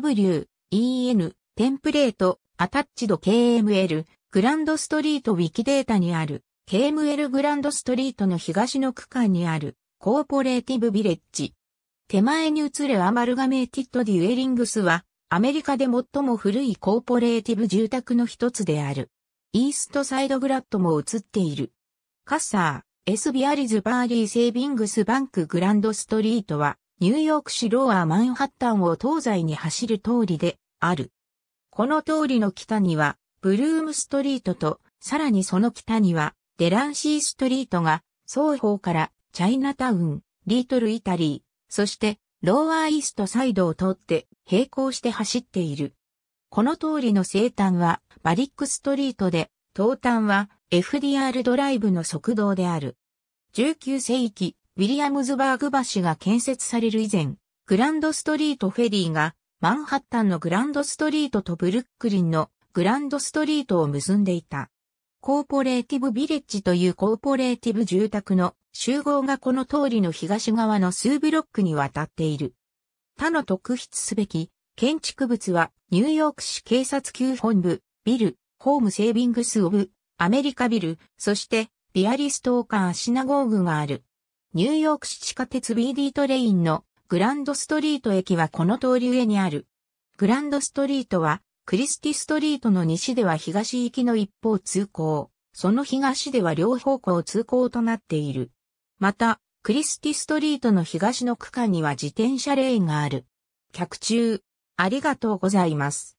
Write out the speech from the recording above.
W、EN、テンプレート、アタッチド KML、グランドストリートウィキデータにある、KML グランドストリートの東の区間にある、コーポレーティブビレッジ。手前に移れアマルガメーティッドデュエリングスは、アメリカで最も古いコーポレーティブ住宅の一つである。イーストサイドグラッドも映っている。カッサー、エスビアリズバーリーセービングスバンクグランドストリートは、ニューヨーク市ローアーマンハッタンを東西に走る通りである。この通りの北には、ブルームストリートと、さらにその北には、デランシーストリートが、双方から、チャイナタウン、リートルイタリー、そして、ローアーイーストサイドを通って、並行して走っている。この通りの西端は、バリックストリートで、東端は、FDR ドライブの側道である。19世紀、ウィリアムズバーグ橋が建設される以前、グランドストリートフェリーがマンハッタンのグランドストリートとブルックリンのグランドストリートを結んでいた。コーポレーティブビレッジというコーポレーティブ住宅の集合がこの通りの東側の数ブロックにわたっている。他の特筆すべき建築物はニューヨーク市警察級本部、ビル、ホームセービングスオブ、アメリカビル、そしてビアリストーカーシナゴーグがある。ニューヨーク市地下鉄 BD トレインのグランドストリート駅はこの通り上にある。グランドストリートはクリスティストリートの西では東行きの一方通行、その東では両方向通行となっている。また、クリスティストリートの東の区間には自転車レーンがある。客中、ありがとうございます。